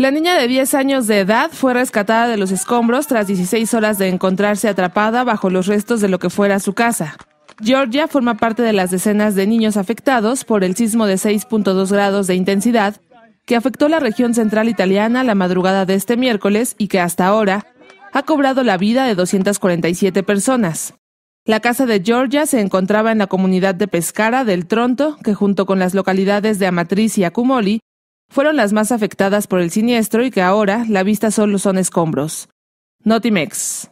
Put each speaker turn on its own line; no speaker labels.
La niña de 10 años de edad fue rescatada de los escombros tras 16 horas de encontrarse atrapada bajo los restos de lo que fuera su casa. Georgia forma parte de las decenas de niños afectados por el sismo de 6.2 grados de intensidad que afectó la región central italiana la madrugada de este miércoles y que hasta ahora ha cobrado la vida de 247 personas. La casa de Georgia se encontraba en la comunidad de Pescara del Tronto, que junto con las localidades de Amatriz y Acumoli fueron las más afectadas por el siniestro y que ahora la vista solo son escombros. Notimex.